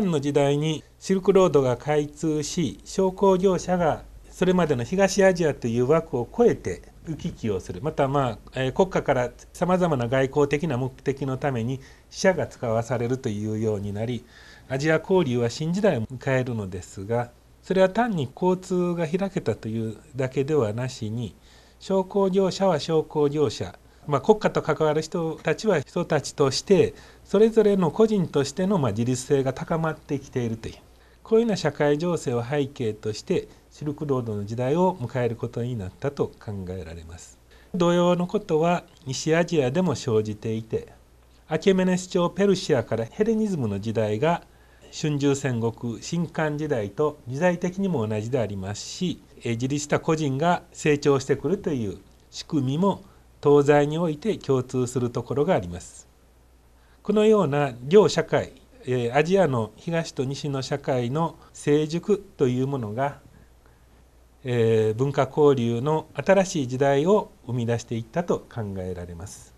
漢の時代にシルクロードが開通し商工業者がそれまでの東アジアという枠を超えて行き来をするまたまあ、えー、国家からさまざまな外交的な目的のために死者が使わされるというようになりアジア交流は新時代を迎えるのですがそれは単に交通が開けたというだけではなしに商工業者は商工業者まあ、国家と関わる人たちは人たちとしてそれぞれの個人としてのま自立性が高まってきているというこういうような社会情勢を背景としてシルクロードの時代を迎えることになったと考えられます同様のことは西アジアでも生じていてアケメネス朝ペルシアからヘレニズムの時代が春秋戦国新漢時代と時代的にも同じでありますし自立した個人が成長してくるという仕組みも東西において共通するところがあります。このような両社会アジアの東と西の社会の成熟というものが文化交流の新しい時代を生み出していったと考えられます。